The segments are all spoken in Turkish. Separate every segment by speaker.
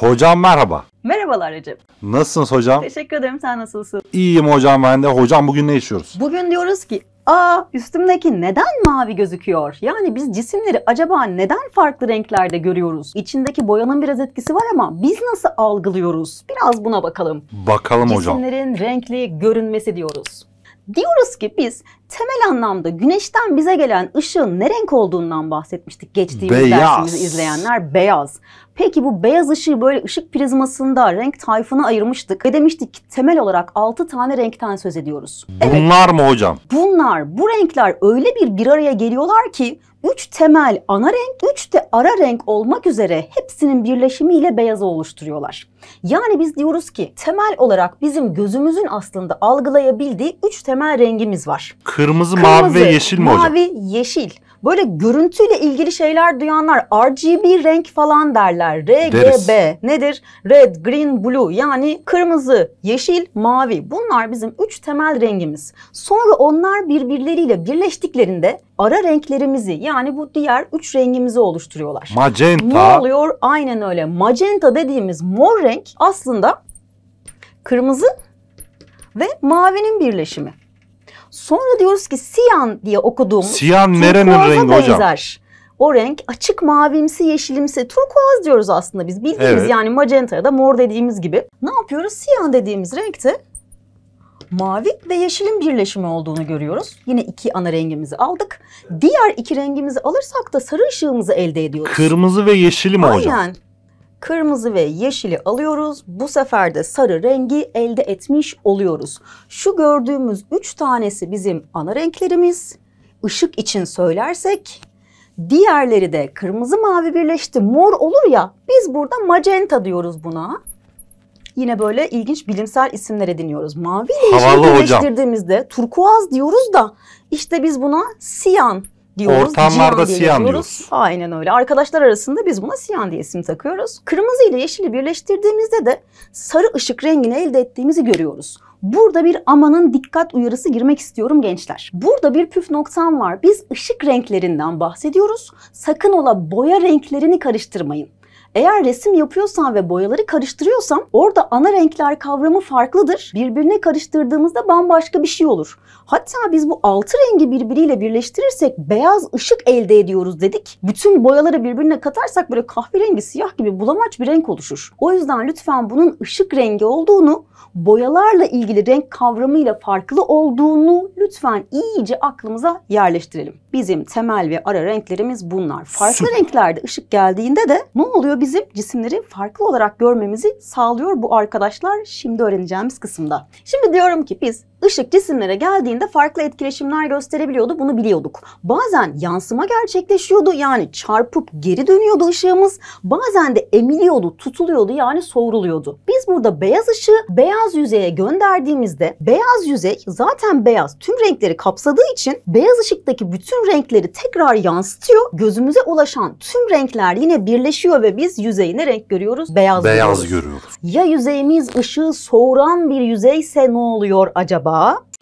Speaker 1: Hocam merhaba.
Speaker 2: Merhabalar Recep.
Speaker 1: Nasılsınız hocam?
Speaker 2: Teşekkür ederim. Sen nasılsın?
Speaker 1: İyiyim hocam ben de. Hocam bugün ne işiyoruz?
Speaker 2: Bugün diyoruz ki Aa üstümdeki neden mavi gözüküyor? Yani biz cisimleri acaba neden farklı renklerde görüyoruz? İçindeki boyanın biraz etkisi var ama biz nasıl algılıyoruz? Biraz buna bakalım.
Speaker 1: Bakalım Cisimlerin hocam.
Speaker 2: Cisimlerin renkli görünmesi diyoruz. Diyoruz ki biz temel anlamda güneşten bize gelen ışığın ne renk olduğundan bahsetmiştik geçtiğimiz beyaz. dersimizi izleyenler. Beyaz. Peki bu beyaz ışığı böyle ışık prizmasında renk tayfına ayırmıştık ve demiştik ki temel olarak 6 tane renkten söz ediyoruz. Evet,
Speaker 1: Bunlar mı hocam?
Speaker 2: bunlar, bu renkler öyle bir bir araya geliyorlar ki 3 temel ana renk, 3 de ara renk olmak üzere hepsinin birleşimiyle beyazı oluşturuyorlar. Yani biz diyoruz ki temel olarak bizim gözümüzün aslında algılayabildiği 3 temel rengimiz var.
Speaker 1: Kırmızı, mavi ve yeşil mi hocam?
Speaker 2: Mavi, yeşil. Böyle görüntüyle ilgili şeyler duyanlar RGB renk falan derler. RGB nedir? Red, green, blue yani kırmızı, yeşil, mavi. Bunlar bizim üç temel rengimiz. Sonra onlar birbirleriyle birleştiklerinde ara renklerimizi yani bu diğer üç rengimizi oluşturuyorlar. Magenta. Ne oluyor? Aynen öyle. Magenta dediğimiz mor renk aslında kırmızı ve mavinin birleşimi. Sonra diyoruz ki siyan diye okuduğumuz siyan nerenin rengi benzer. hocam? O renk açık mavimsi, yeşilimsi, turkuaz diyoruz aslında biz. Bildiğimiz evet. yani magenta ya da mor dediğimiz gibi. Ne yapıyoruz? Siyan dediğimiz renkte mavi ve yeşilin birleşimi olduğunu görüyoruz. Yine iki ana rengimizi aldık. Diğer iki rengimizi alırsak da sarı ışığımızı elde ediyoruz.
Speaker 1: Kırmızı ve yeşili mi Aynen. hocam? Aynen.
Speaker 2: Kırmızı ve yeşili alıyoruz. Bu sefer de sarı rengi elde etmiş oluyoruz. Şu gördüğümüz üç tanesi bizim ana renklerimiz. Işık için söylersek diğerleri de kırmızı mavi birleşti mor olur ya biz burada magenta diyoruz buna. Yine böyle ilginç bilimsel isimler ediniyoruz. Mavi ile yeşil birleştirdiğimizde turkuaz diyoruz da işte biz buna siyan diyoruz. Ortamlarda Siyan diyoruz. diyoruz. Aynen öyle. Arkadaşlar arasında biz buna Siyan diye isim takıyoruz. Kırmızı ile yeşili birleştirdiğimizde de sarı ışık rengini elde ettiğimizi görüyoruz. Burada bir amanın dikkat uyarısı girmek istiyorum gençler. Burada bir püf noktam var. Biz ışık renklerinden bahsediyoruz. Sakın ola boya renklerini karıştırmayın. Eğer resim yapıyorsam ve boyaları karıştırıyorsam orada ana renkler kavramı farklıdır. Birbirine karıştırdığımızda bambaşka bir şey olur. Hatta biz bu altı rengi birbiriyle birleştirirsek beyaz ışık elde ediyoruz dedik. Bütün boyaları birbirine katarsak böyle kahverengi siyah gibi bulamaç bir renk oluşur. O yüzden lütfen bunun ışık rengi olduğunu, boyalarla ilgili renk kavramıyla farklı olduğunu lütfen iyice aklımıza yerleştirelim. Bizim temel ve ara renklerimiz bunlar. Farklı Süper. renklerde ışık geldiğinde de ne oluyor bizim cisimleri farklı olarak görmemizi sağlıyor bu arkadaşlar şimdi öğreneceğimiz kısımda. Şimdi diyorum ki biz Işık cisimlere geldiğinde farklı etkileşimler gösterebiliyordu. Bunu biliyorduk. Bazen yansıma gerçekleşiyordu. Yani çarpıp geri dönüyordu ışığımız. Bazen de emiliyordu, tutuluyordu yani soğuruluyordu. Biz burada beyaz ışığı beyaz yüzeye gönderdiğimizde beyaz yüzey zaten beyaz tüm renkleri kapsadığı için beyaz ışıktaki bütün renkleri tekrar yansıtıyor. Gözümüze ulaşan tüm renkler yine birleşiyor ve biz yüzeyi renk görüyoruz? Beyaz, beyaz görüyoruz. görüyoruz. Ya yüzeyimiz ışığı soğuran bir yüzeyse ne oluyor acaba?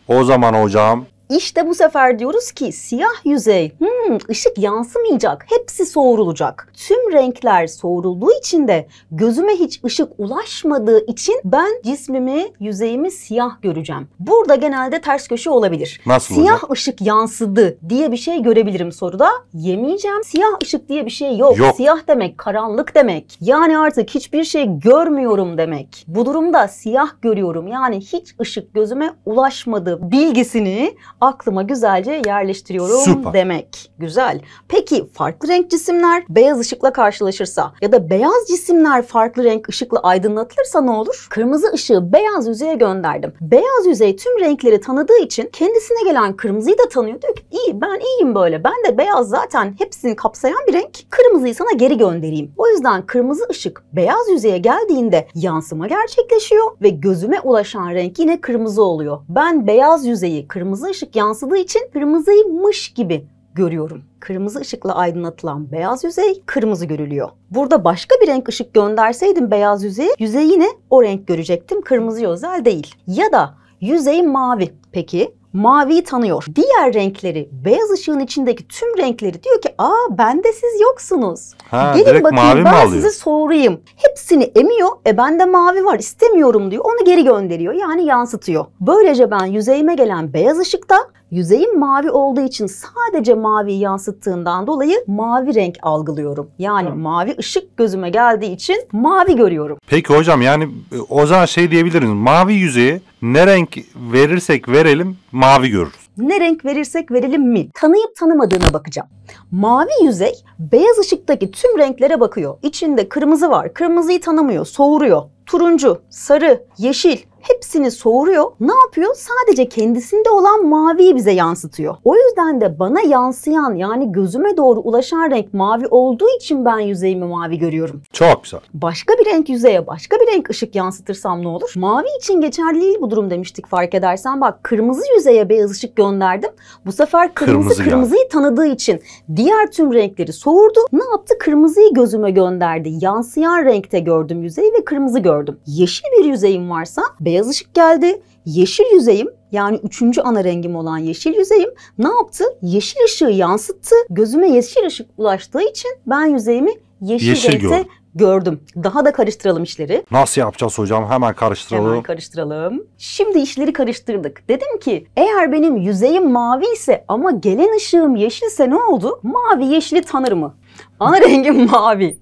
Speaker 1: O zaman hocam
Speaker 2: işte bu sefer diyoruz ki siyah yüzey hmm, ışık yansımayacak. Hepsi soğurulacak. Tüm renkler soğurulduğu için de gözüme hiç ışık ulaşmadığı için ben cismimi, yüzeyimi siyah göreceğim. Burada genelde ters köşe olabilir. Nasıl Siyah hocam? ışık yansıdı diye bir şey görebilirim soruda. Yemeyeceğim. Siyah ışık diye bir şey yok. yok. Siyah demek karanlık demek. Yani artık hiçbir şey görmüyorum demek. Bu durumda siyah görüyorum. Yani hiç ışık gözüme ulaşmadı bilgisini aklıma güzelce yerleştiriyorum Süper. demek. Güzel. Peki farklı renk cisimler beyaz ışıkla karşılaşırsa ya da beyaz cisimler farklı renk ışıkla aydınlatılırsa ne olur? Kırmızı ışığı beyaz yüzeye gönderdim. Beyaz yüzey tüm renkleri tanıdığı için kendisine gelen kırmızıyı da tanıyor. Diyor ki iyi ben iyiyim böyle. Ben de beyaz zaten hepsini kapsayan bir renk. Kırmızıyı sana geri göndereyim. O yüzden kırmızı ışık beyaz yüzeye geldiğinde yansıma gerçekleşiyor ve gözüme ulaşan renk yine kırmızı oluyor. Ben beyaz yüzeyi kırmızı ışık yansıdığı için kırmızıymış gibi görüyorum. Kırmızı ışıkla aydınlatılan beyaz yüzey kırmızı görülüyor. Burada başka bir renk ışık gönderseydim beyaz yüzeye, yüzey yine o renk görecektim. Kırmızı özel değil. Ya da yüzey mavi. Peki Mavi tanıyor. Diğer renkleri, beyaz ışığın içindeki tüm renkleri diyor ki aa bende siz yoksunuz. Ha, Gelin bakayım ben sizi sorayım. Hepsini emiyor. E bende mavi var istemiyorum diyor. Onu geri gönderiyor. Yani yansıtıyor. Böylece ben yüzeyime gelen beyaz ışıkta yüzeyin mavi olduğu için sadece mavi yansıttığından dolayı mavi renk algılıyorum. Yani Hı. mavi ışık gözüme geldiği için mavi görüyorum.
Speaker 1: Peki hocam yani e, o zaman şey diyebiliriz. Mavi yüzeye ne renk verirsek verelim mavi görürüz.
Speaker 2: Ne renk verirsek verelim mi? Tanıyıp tanımadığına bakacağım. Mavi yüzey beyaz ışıktaki tüm renklere bakıyor. İçinde kırmızı var. Kırmızıyı tanımıyor, soğuruyor turuncu, sarı, yeşil hepsini soğuruyor. Ne yapıyor? Sadece kendisinde olan maviyi bize yansıtıyor. O yüzden de bana yansıyan yani gözüme doğru ulaşan renk mavi olduğu için ben yüzeyimi mavi görüyorum. Çok güzel. Başka bir renk yüzeye başka bir renk ışık yansıtırsam ne olur? Mavi için geçerli değil bu durum demiştik fark edersen. Bak kırmızı yüzeye beyaz ışık gönderdim. Bu sefer kırmızı, kırmızı kırmızıyı tanıdığı için diğer tüm renkleri soğurdu. Ne yaptı? Kırmızıyı gözüme gönderdi. Yansıyan renkte gördüm yüzeyi ve kırmızı gördüm gördüm. Yeşil bir yüzeyim varsa beyaz ışık geldi. Yeşil yüzeyim yani üçüncü ana rengim olan yeşil yüzeyim ne yaptı? Yeşil ışığı yansıttı. Gözüme yeşil ışık ulaştığı için ben yüzeyimi yeşil, yeşil renkte gördüm. Daha da karıştıralım işleri.
Speaker 1: Nasıl yapacağız hocam? Hemen karıştıralım. Hemen
Speaker 2: karıştıralım. Şimdi işleri karıştırdık. Dedim ki eğer benim yüzeyim mavi ise ama gelen ışığım yeşilse ne oldu? Mavi yeşili tanır mı? Ana rengim mavi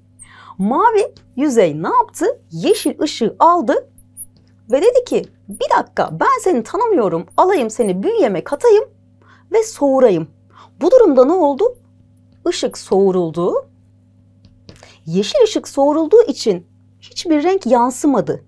Speaker 2: mavi yüzey ne yaptı? Yeşil ışığı aldı ve dedi ki bir dakika ben seni tanımıyorum alayım seni bünyeme katayım ve soğurayım. Bu durumda ne oldu? Işık soğuruldu. Yeşil ışık soğurulduğu için hiçbir renk yansımadı.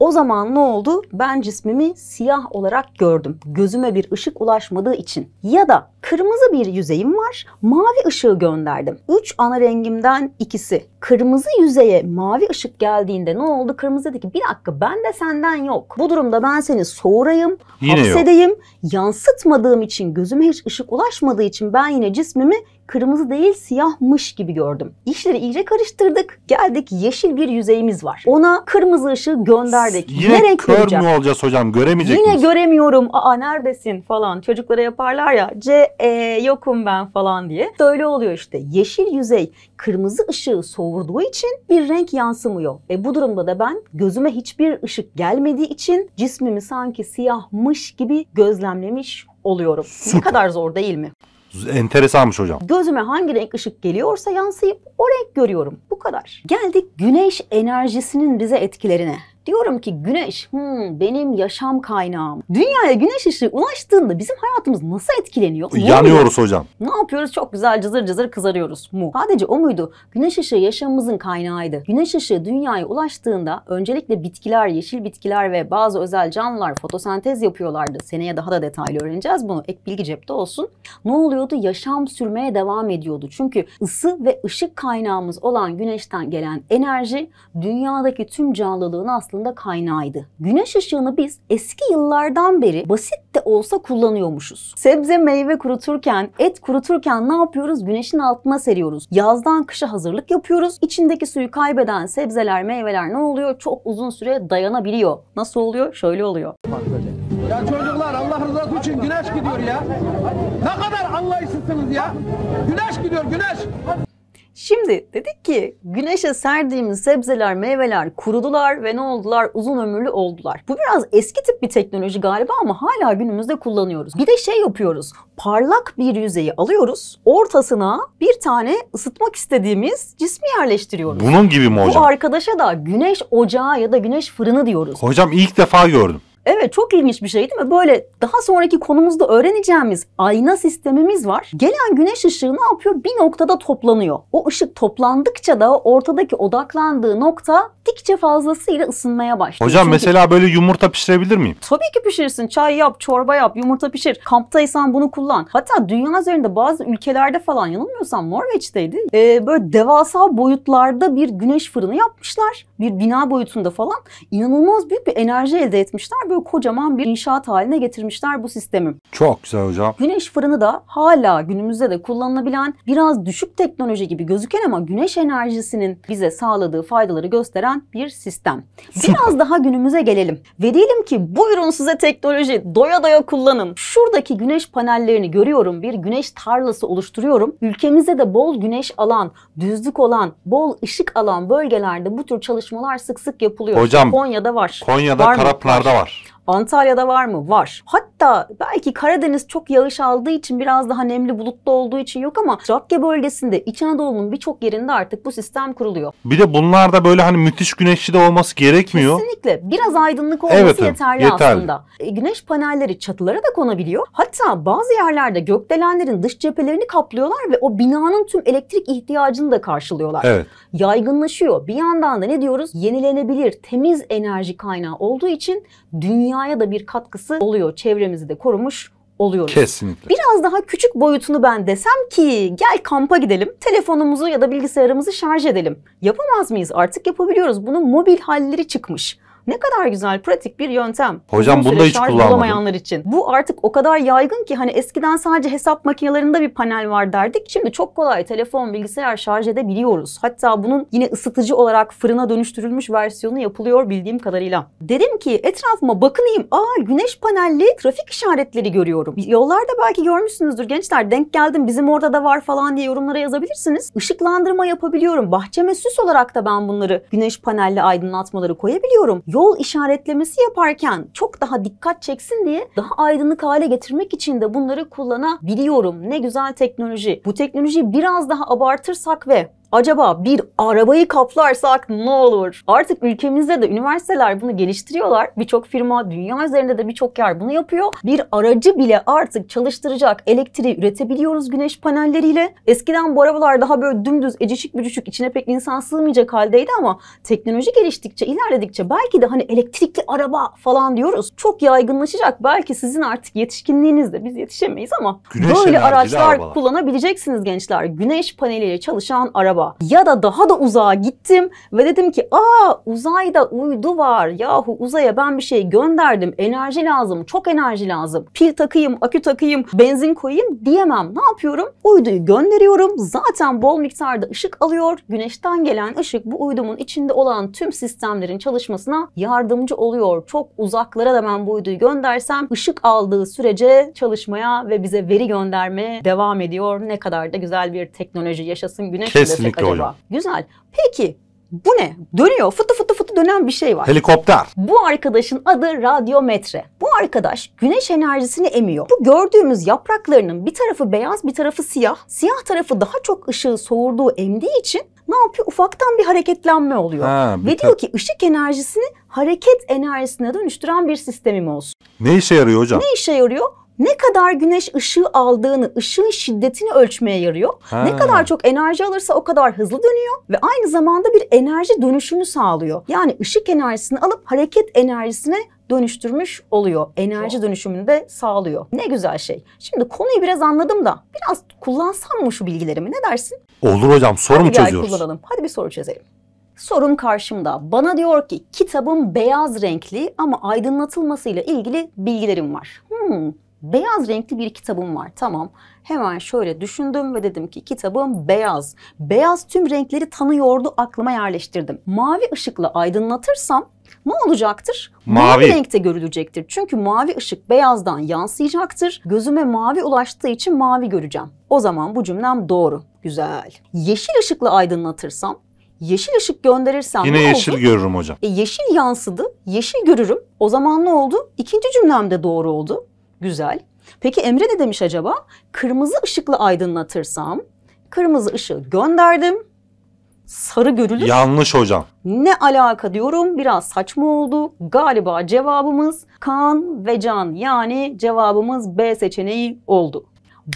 Speaker 2: O zaman ne oldu? Ben cismimi siyah olarak gördüm. Gözüme bir ışık ulaşmadığı için. Ya da kırmızı bir yüzeyim var. Mavi ışığı gönderdim. Üç ana rengimden ikisi. Kırmızı yüzeye mavi ışık geldiğinde ne oldu? Kırmızı dedi ki bir dakika ben de senden yok. Bu durumda ben seni soğurayım, yine hapsedeyim. Yok. Yansıtmadığım için gözüme hiç ışık ulaşmadığı için ben yine cismimi kırmızı değil siyahmış gibi gördüm. İşleri iyice karıştırdık. Geldik yeşil bir yüzeyimiz var. Ona kırmızı ışığı gönderdik. Yine ne renk kör
Speaker 1: mü olacağız hocam göremeyecek Yine miyiz?
Speaker 2: göremiyorum. Aa neredesin falan. Çocuklara yaparlar ya C, E, yokum ben falan diye. Böyle oluyor işte. Yeşil yüzey kırmızı ışığı soğurduğu için bir renk yansımıyor. E bu durumda da ben gözüme hiçbir ışık gelmediği için cismimi sanki siyahmış gibi gözlemlemiş oluyorum. Süper. Ne kadar zor değil mi?
Speaker 1: Enteresanmış hocam.
Speaker 2: Gözüme hangi renk ışık geliyorsa yansıyıp o renk görüyorum. Bu kadar. Geldik güneş enerjisinin bize etkilerine. Diyorum ki güneş hmm, benim yaşam kaynağım. Dünyaya güneş ışığı ulaştığında bizim hayatımız nasıl etkileniyor? Yanıyoruz hocam. Ne yapıyoruz? Çok güzel cızır cızır kızarıyoruz mu? Sadece o muydu? Güneş ışığı yaşamımızın kaynağıydı. Güneş ışığı dünyaya ulaştığında öncelikle bitkiler, yeşil bitkiler ve bazı özel canlılar fotosentez yapıyorlardı. Seneye daha da detaylı öğreneceğiz bunu. Ek bilgi cepte olsun. Ne oluyordu? Yaşam sürmeye devam ediyordu. Çünkü ısı ve ışık kaynağımız olan güneşten gelen enerji dünyadaki tüm canlılığın aslında aslında kaynağıydı. Güneş ışığını biz eski yıllardan beri basit de olsa kullanıyormuşuz. Sebze meyve kuruturken, et kuruturken ne yapıyoruz? Güneşin altına seriyoruz. Yazdan kışa hazırlık yapıyoruz. İçindeki suyu kaybeden sebzeler, meyveler ne oluyor? Çok uzun süre dayanabiliyor. Nasıl oluyor? Şöyle oluyor. Ya çocuklar Allah rızası için güneş gidiyor ya. Ne kadar anlayışsızsınız ya. Güneş gidiyor güneş. Şimdi dedik ki güneşe serdiğimiz sebzeler, meyveler kurudular ve ne oldular? Uzun ömürlü oldular. Bu biraz eski tip bir teknoloji galiba ama hala günümüzde kullanıyoruz. Bir de şey yapıyoruz. Parlak bir yüzeyi alıyoruz. Ortasına bir tane ısıtmak istediğimiz cismi yerleştiriyoruz. Bunun gibi mi hocam? Bu arkadaşa da güneş ocağı ya da güneş fırını diyoruz.
Speaker 1: Hocam ilk defa gördüm.
Speaker 2: Evet çok ilginç bir şey değil mi? Böyle daha sonraki konumuzda öğreneceğimiz ayna sistemimiz var. Gelen güneş ışığı ne yapıyor? Bir noktada toplanıyor. O ışık toplandıkça da ortadaki odaklandığı nokta dikçe fazlasıyla ısınmaya başlıyor. Hocam Çünkü... mesela
Speaker 1: böyle yumurta pişirebilir miyim?
Speaker 2: Tabii ki pişirsin. Çay yap, çorba yap, yumurta pişir. Kamptaysan bunu kullan. Hatta dünya üzerinde bazı ülkelerde falan yanılmıyorsam Norveç'teydi. Ee, böyle devasa boyutlarda bir güneş fırını yapmışlar. Bir bina boyutunda falan. inanılmaz büyük bir enerji elde etmişler böyle kocaman bir inşaat haline getirmişler bu sistemi.
Speaker 1: Çok güzel hocam.
Speaker 2: Güneş fırını da hala günümüzde de kullanılabilen biraz düşük teknoloji gibi gözüken ama güneş enerjisinin bize sağladığı faydaları gösteren bir sistem. Biraz daha günümüze gelelim ve diyelim ki buyurun size teknoloji doya doya kullanın. Şuradaki güneş panellerini görüyorum bir güneş tarlası oluşturuyorum. Ülkemizde de bol güneş alan, düzlük olan, bol ışık alan bölgelerde bu tür çalışmalar sık sık yapılıyor. Hocam Konya'da var. Konya'da Karapınar'da var. Antalya'da var mı? Var. Hatta Hatta belki Karadeniz çok yağış aldığı için biraz daha nemli bulutlu olduğu için yok ama Trakya bölgesinde İç Anadolu'nun birçok yerinde artık bu sistem kuruluyor.
Speaker 1: Bir de bunlar da böyle hani müthiş güneşli de olması gerekmiyor.
Speaker 2: Kesinlikle. Biraz aydınlık olması evet, yeterli, yeterli aslında. E, güneş panelleri çatılara da konabiliyor. Hatta bazı yerlerde gökdelenlerin dış cephelerini kaplıyorlar ve o binanın tüm elektrik ihtiyacını da karşılıyorlar. Evet. Yaygınlaşıyor. Bir yandan da ne diyoruz? Yenilenebilir, temiz enerji kaynağı olduğu için dünyaya da bir katkısı oluyor çevremiz çevremizi de korumuş oluyoruz. Kesinlikle. Biraz daha küçük boyutunu ben desem ki gel kampa gidelim, telefonumuzu ya da bilgisayarımızı şarj edelim. Yapamaz mıyız? Artık yapabiliyoruz. Bunun mobil halleri çıkmış. Ne kadar güzel, pratik bir yöntem. Hocam Uzun bunu da hiç kullanmadım. için. Bu artık o kadar yaygın ki hani eskiden sadece hesap makinelerinde bir panel var derdik. Şimdi çok kolay telefon, bilgisayar şarj edebiliyoruz. Hatta bunun yine ısıtıcı olarak fırına dönüştürülmüş versiyonu yapılıyor bildiğim kadarıyla. Dedim ki etrafıma bakınayım. Aa güneş panelli trafik işaretleri görüyorum. Yollarda belki görmüşsünüzdür gençler. Denk geldim bizim orada da var falan diye yorumlara yazabilirsiniz. Işıklandırma yapabiliyorum. Bahçeme süs olarak da ben bunları güneş panelli aydınlatmaları koyabiliyorum yol işaretlemesi yaparken çok daha dikkat çeksin diye daha aydınlık hale getirmek için de bunları kullanabiliyorum. Ne güzel teknoloji. Bu teknolojiyi biraz daha abartırsak ve Acaba bir arabayı kaplarsak ne olur? Artık ülkemizde de üniversiteler bunu geliştiriyorlar. Birçok firma dünya üzerinde de birçok yer bunu yapıyor. Bir aracı bile artık çalıştıracak elektriği üretebiliyoruz güneş panelleriyle. Eskiden bu arabalar daha böyle dümdüz ecişik bücüşük içine pek insan sığmayacak haldeydi ama teknoloji geliştikçe ilerledikçe belki de hani elektrikli araba falan diyoruz. Çok yaygınlaşacak. Belki sizin artık yetişkinliğinizde biz yetişemeyiz ama Güneş böyle araçlar arabalar. kullanabileceksiniz gençler. Güneş paneliyle çalışan araba hava. Ya da daha da uzağa gittim ve dedim ki aa uzayda uydu var yahu uzaya ben bir şey gönderdim enerji lazım çok enerji lazım pil takayım akü takayım benzin koyayım diyemem ne yapıyorum uyduyu gönderiyorum zaten bol miktarda ışık alıyor güneşten gelen ışık bu uydumun içinde olan tüm sistemlerin çalışmasına yardımcı oluyor çok uzaklara da ben bu uyduyu göndersem ışık aldığı sürece çalışmaya ve bize veri göndermeye devam ediyor ne kadar da güzel bir teknoloji yaşasın güneş Kesinlikle. Kesinlikle acaba? hocam. Güzel. Peki bu ne? Dönüyor. Fıtı fıtı fıtı dönen bir şey var. Helikopter. Bu arkadaşın adı radyometre. Bu arkadaş güneş enerjisini emiyor. Bu gördüğümüz yapraklarının bir tarafı beyaz bir tarafı siyah. Siyah tarafı daha çok ışığı soğurduğu emdiği için ne yapıyor? Ufaktan bir hareketlenme oluyor. Ha, bir Ve diyor ki ışık enerjisini hareket enerjisine dönüştüren bir sistemim olsun.
Speaker 1: Ne işe yarıyor hocam? Ne
Speaker 2: işe yarıyor? ne kadar güneş ışığı aldığını, ışığın şiddetini ölçmeye yarıyor. Ha. Ne kadar çok enerji alırsa o kadar hızlı dönüyor ve aynı zamanda bir enerji dönüşümü sağlıyor. Yani ışık enerjisini alıp hareket enerjisine dönüştürmüş oluyor. Enerji dönüşümünü de sağlıyor. Ne güzel şey. Şimdi konuyu biraz anladım da biraz kullansam mı şu bilgilerimi ne dersin?
Speaker 1: Olur hocam soru Hadi mu çözüyoruz?
Speaker 2: kullanalım. Hadi bir soru çözelim. Sorum karşımda. Bana diyor ki kitabım beyaz renkli ama aydınlatılmasıyla ilgili bilgilerim var. Hmm, beyaz renkli bir kitabım var tamam. Hemen şöyle düşündüm ve dedim ki kitabım beyaz. Beyaz tüm renkleri tanıyordu aklıma yerleştirdim. Mavi ışıkla aydınlatırsam ne olacaktır? Mavi. mavi renkte görülecektir. Çünkü mavi ışık beyazdan yansıyacaktır. Gözüme mavi ulaştığı için mavi göreceğim. O zaman bu cümlem doğru. Güzel. Yeşil ışıkla aydınlatırsam yeşil ışık gönderirsem Yine ne yeşil oldu?
Speaker 1: görürüm hocam. E,
Speaker 2: yeşil yansıdı. Yeşil görürüm. O zaman ne oldu? İkinci cümlem de doğru oldu. Güzel. Peki Emre ne demiş acaba? Kırmızı ışıklı aydınlatırsam kırmızı ışığı gönderdim. Sarı görülür.
Speaker 1: Yanlış hocam.
Speaker 2: Ne alaka diyorum biraz saçma oldu. Galiba cevabımız kan ve can yani cevabımız B seçeneği oldu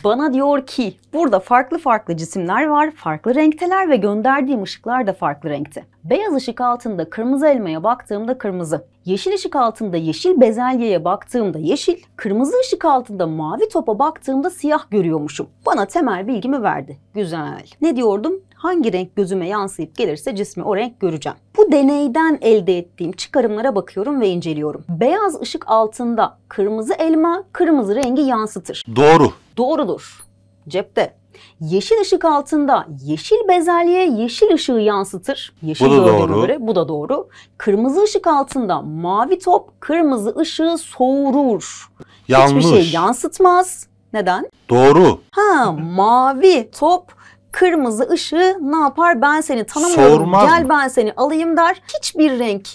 Speaker 2: bana diyor ki burada farklı farklı cisimler var, farklı renkteler ve gönderdiğim ışıklar da farklı renkte. Beyaz ışık altında kırmızı elmaya baktığımda kırmızı. Yeşil ışık altında yeşil bezelyeye baktığımda yeşil, kırmızı ışık altında mavi topa baktığımda siyah görüyormuşum. Bana temel bilgimi verdi. Güzel. Ne diyordum? hangi renk gözüme yansıyıp gelirse cismi o renk göreceğim. Bu deneyden elde ettiğim çıkarımlara bakıyorum ve inceliyorum. Beyaz ışık altında kırmızı elma kırmızı rengi yansıtır. Doğru. Doğrudur. Cepte. Yeşil ışık altında yeşil bezelye yeşil ışığı yansıtır. Yeşil bu da doğru. Göre, bu da doğru. Kırmızı ışık altında mavi top kırmızı ışığı soğurur. Yanlış. Hiçbir şey yansıtmaz. Neden? Doğru. Ha mavi top kırmızı ışığı ne yapar ben seni tanımıyorum Sormaz gel mı? ben seni alayım der. Hiçbir renk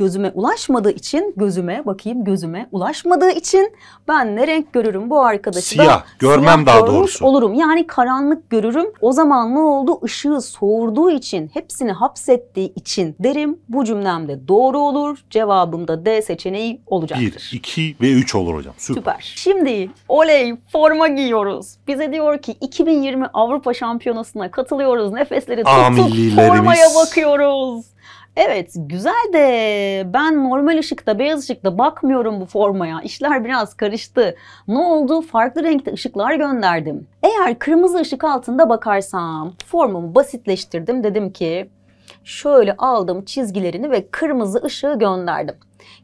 Speaker 2: gözüme ulaşmadığı için gözüme bakayım gözüme ulaşmadığı için ben ne renk görürüm bu arkadaşı siyah, da görmem siyah daha doğrusu. olurum. Yani karanlık görürüm. O zaman ne oldu? Işığı soğurduğu için, hepsini hapsettiği için derim. Bu cümlem de doğru olur. Cevabım da D seçeneği olacaktır.
Speaker 1: 1, 2 ve 3
Speaker 2: olur hocam. Süper. Süper. Şimdi oley forma giyiyoruz. Bize diyor ki 2020 Avrupa Şampiyonası'na katılıyoruz. Nefesleri tutup formaya bakıyoruz. Evet güzel de ben normal ışıkta beyaz ışıkta bakmıyorum bu formaya. İşler biraz karıştı. Ne oldu? Farklı renkte ışıklar gönderdim. Eğer kırmızı ışık altında bakarsam formumu basitleştirdim. Dedim ki şöyle aldım çizgilerini ve kırmızı ışığı gönderdim.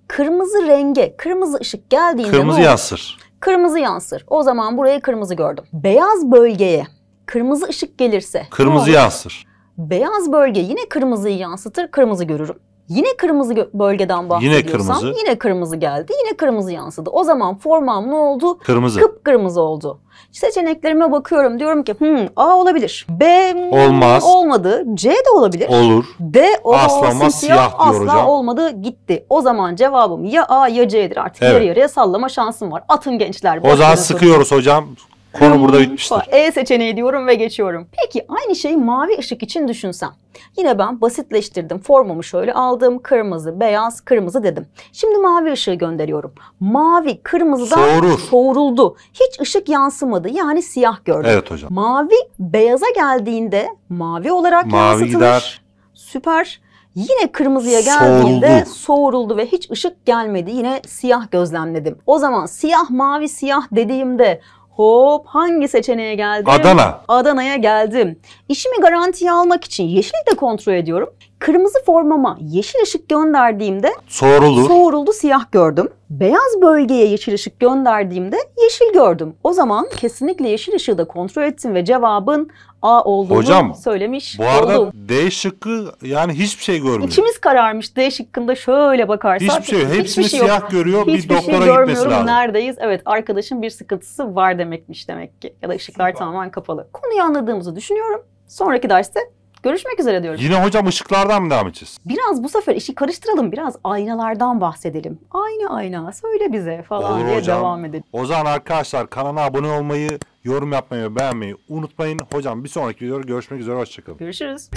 Speaker 2: Kırmızı renge kırmızı ışık geldiğinde Kırmızı yansır. Kırmızı yansır. O zaman buraya kırmızı gördüm. Beyaz bölgeye kırmızı ışık gelirse. Kırmızı yansır. Beyaz bölge yine kırmızıyı yansıtır, kırmızı görürüm. Yine kırmızı bölgeden bahsediyorsam yine kırmızı. yine kırmızı geldi, yine kırmızı yansıdı. O zaman formam ne oldu? Kırmızı. Kıpkırmızı oldu. Seçeneklerime bakıyorum diyorum ki hmm, A olabilir. B hmm, olmaz. Olmadı. C de olabilir. Olur. D o asla olmaz siyah asla hocam. olmadı gitti. O zaman cevabım ya A ya C'dir artık evet. yarı yarıya sallama şansım var. Atın gençler. O zaman sıkıyoruz
Speaker 1: hocam. Konu burada bitmiştir.
Speaker 2: E seçeneği diyorum ve geçiyorum. Peki aynı şeyi mavi ışık için düşünsem. Yine ben basitleştirdim. Formumu şöyle aldım. Kırmızı, beyaz, kırmızı dedim. Şimdi mavi ışığı gönderiyorum. Mavi kırmızıdan Soğurur. soğuruldu. Hiç ışık yansımadı. Yani siyah gördüm. Evet hocam. Mavi beyaza geldiğinde mavi olarak mavi yansıtılmış. Gider. Süper. Yine kırmızıya geldiğinde soğuruldu. soğuruldu ve hiç ışık gelmedi. Yine siyah gözlemledim. O zaman siyah mavi siyah dediğimde Hop hangi seçeneğe geldim? Adana. Adana'ya geldim. İşimi garantiye almak için yeşili de kontrol ediyorum. Kırmızı formama yeşil ışık gönderdiğimde soğuruldu. Soğuruldu siyah gördüm. Beyaz bölgeye yeşil ışık gönderdiğimde yeşil gördüm. O zaman kesinlikle yeşil ışığı da kontrol ettim ve cevabın A olduğunu Hocam, söylemiş bu arada oldum.
Speaker 1: D şıkkı yani hiçbir şey görmüyor. İçimiz
Speaker 2: kararmış D şıkkında şöyle bakarsak. Hiçbir şey yok. Hepsini hiçbir şey yok. görüyor hiçbir bir doktora şey gitmesi lazım. Neredeyiz? Evet arkadaşın bir sıkıntısı var demekmiş demek ki. Ya da ışıklar Süper. tamamen kapalı. Konuyu anladığımızı düşünüyorum. Sonraki derste Görüşmek üzere diyorum. Yine
Speaker 1: hocam ışıklardan mı devam edeceğiz?
Speaker 2: Biraz bu sefer işi karıştıralım. Biraz aynalardan bahsedelim. Ayna ayna söyle bize falan Olur diye hocam. devam edelim.
Speaker 1: O zaman arkadaşlar kanala abone olmayı Yorum yapmayı ve beğenmeyi unutmayın. Hocam bir sonraki videoda görüşmek üzere. Hoşçakalın.
Speaker 2: Görüşürüz.